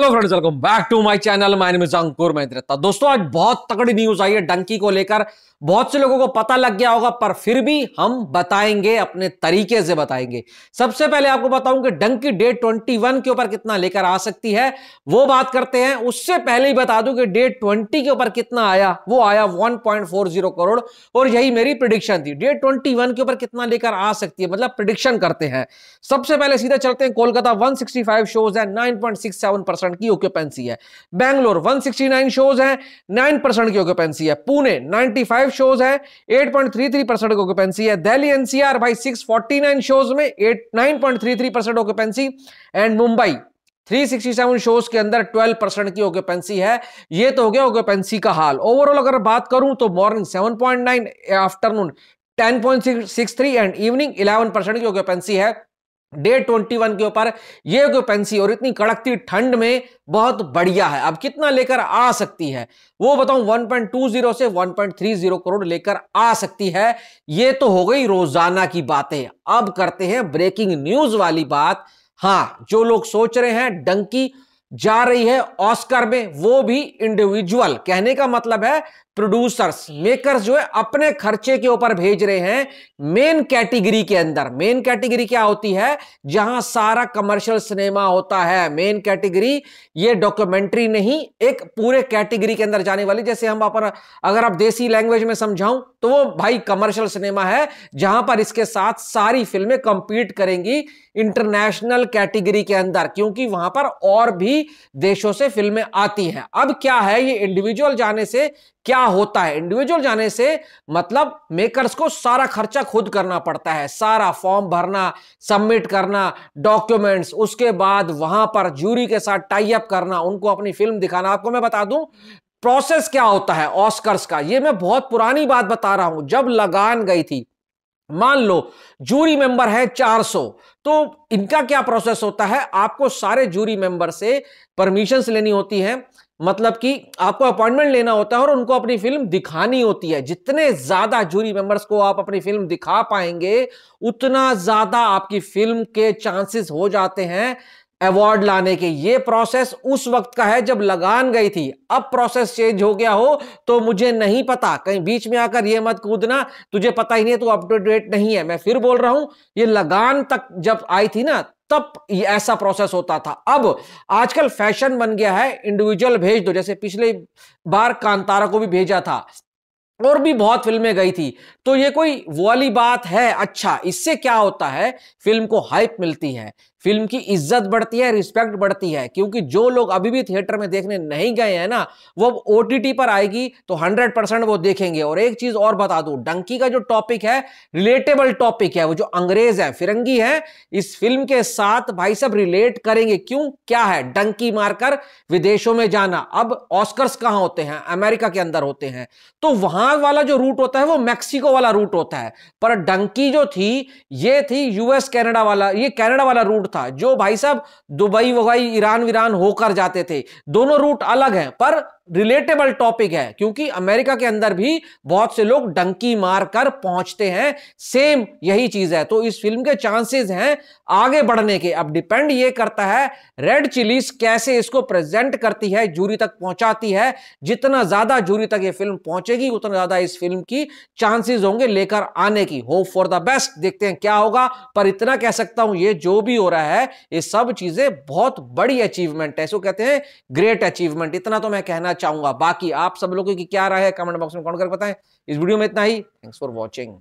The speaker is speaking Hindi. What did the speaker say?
hello friends welcome back to my channel my name is Ankur Mahindrata दोस्तों आज बहुत तगड़ी न्यूज आई है डंकी को लेकर बहुत से लोगों को पता लग गया होगा पर फिर भी हम बताएंगे अपने तरीके से बताएंगे सबसे पहले आपको बताऊं कि डंकी डे 21 के ऊपर कितना लेकर आ सकती है वो बात करते हैं उससे पहले ही बता दूं कि डेट 20 के ऊपर कितना आया वो आया 1.40 करोड़ और यही मेरी प्रिडिक्शन थी डेट 21 के ऊपर कितना लेकर आ सकती है मतलब प्रिडिक्शन करते हैं सबसे पहले सीधा चलते हैं कोलकाता वन शोज है नाइन परसेंट की ऑक्यूपेंसी है बैंगलोर 169 शोज है 9 परसेंट की ऑक्यूपेंसी है पुणे 95 शोज है 8.33 परसेंट की ऑक्यूपेंसी है दिल्ली एनसीआर भाई 649 शोज में 8 9.33 percent occupancy and Mumbai 367 shows के अंदर 12 परसेंट की ऑक्यूपेंसी है ये तो हो गया ऑक्यूपेंसी का हाल ओवरऑल अगर बात करूं तो morning 7.9 afternoon 10.63 and evening 11 percent की ऑक्यूपेंसी है डे ट्वेंटी वन के ऊपर ये ऑक्यूपेंसी और इतनी कड़कती ठंड में बहुत बढ़िया है अब कितना लेकर आ सकती है वो बताऊं 1.20 से 1.30 करोड़ लेकर आ सकती है ये तो हो गई रोजाना की बातें अब करते हैं ब्रेकिंग न्यूज वाली बात हाँ जो लोग सोच रहे हैं डंकी जा रही है ऑस्कर में वो भी इंडिविजुअल कहने का मतलब है प्रोड्यूसर्स मेकर्स जो है अपने खर्चे के ऊपर भेज रहे हैं मेन कैटेगरी के अंदर मेन कैटेगरी क्या होती है जहां सारा कमर्शियल सिनेमा होता है मेन कैटेगरी ये डॉक्यूमेंट्री नहीं एक पूरे कैटेगरी के अंदर जाने वाली जैसे हम अपन अगर आप देसी लैंग्वेज में समझाऊं तो वो भाई कमर्शियल सिनेमा है जहां पर इसके साथ सारी फिल्में कंपीट करेंगी इंटरनेशनल कैटेगरी के अंदर क्योंकि वहां पर और भी देशों से फिल्में आती हैं अब क्या है ये इंडिविजुअल जाने से क्या होता है इंडिविजुअल जाने से मतलब मेकर्स को सारा खर्चा खुद करना पड़ता है सारा फॉर्म भरना सबमिट करना डॉक्यूमेंट्स उसके बाद वहां पर जूरी के साथ टाई अप करना उनको अपनी फिल्म दिखाना आपको मैं बता दूं प्रोसेस क्या होता है ऑस्कर्स का ये मैं बहुत पुरानी बात बता रहा हूं जब लगान गई थी मान लो जूरी मेंबर है 400 तो इनका क्या प्रोसेस होता है आपको सारे जूरी मेंबर से परमिशंस लेनी होती है मतलब कि आपको अपॉइंटमेंट लेना होता है और उनको अपनी फिल्म दिखानी होती है जितने ज्यादा जूरी मेंबर्स को आप अपनी फिल्म दिखा पाएंगे उतना ज्यादा आपकी फिल्म के चांसेस हो जाते हैं अवार्ड लाने के ये प्रोसेस उस वक्त का है जब लगान गई थी अब प्रोसेस चेंज हो गया हो तो मुझे नहीं पता कहीं बीच में आकर ये मत कूदना तुझे पता ही नहीं तू अप टू डेट नहीं है मैं फिर बोल रहा हूं ये लगान तक जब आई थी ना तब ऐसा प्रोसेस होता था अब आजकल फैशन बन गया है इंडिविजुअल भेज दो जैसे पिछले बार कांतारा को भी भेजा था और भी बहुत फिल्में गई थी तो ये कोई वाली बात है अच्छा इससे क्या होता है फिल्म को हाइप मिलती है फिल्म की इज्जत बढ़ती है रिस्पेक्ट बढ़ती है क्योंकि जो लोग अभी भी थिएटर में देखने नहीं गए हैं ना वो ओ पर आएगी तो 100 परसेंट वो देखेंगे और एक चीज और बता दू डंकी का जो टॉपिक है रिलेटेबल टॉपिक है वो जो अंग्रेज है फिरंगी है इस फिल्म के साथ भाई सब रिलेट करेंगे क्यों क्या है डंकी मारकर विदेशों में जाना अब ऑस्कर्स कहाँ होते हैं अमेरिका के अंदर होते हैं तो वहां वाला जो रूट होता है वो मैक्सिको वाला रूट होता है पर डंकी जो थी ये थी यूएस कैनेडा वाला ये कैनेडा वाला रूट था जो भाई साहब दुबई वुबई ईरान वीरान होकर जाते थे दोनों रूट अलग हैं पर रिलेटेबल टॉपिक है क्योंकि अमेरिका के अंदर भी बहुत से लोग डंकी मार कर पहुंचते हैं सेम यही चीज है तो इस फिल्म के चांसेस हैं आगे बढ़ने के अब डिपेंड ये करता है रेड चिलीज कैसे इसको प्रेजेंट करती है जूरी तक पहुंचाती है जितना ज्यादा जूरी तक ये फिल्म पहुंचेगी उतना ज्यादा इस फिल्म की चांसेस होंगे लेकर आने की होप फॉर द बेस्ट देखते हैं क्या होगा पर इतना कह सकता हूं ये जो भी हो रहा है है ये सब चीजें बहुत बड़ी अचीवमेंट है इसको कहते हैं ग्रेट अचीवमेंट इतना तो मैं कहना चाहूंगा बाकी आप सब लोगों की क्या राय है कमेंट बॉक्स में कमेंट कर बताएं इस वीडियो में इतना ही थैंक्स फॉर वॉचिंग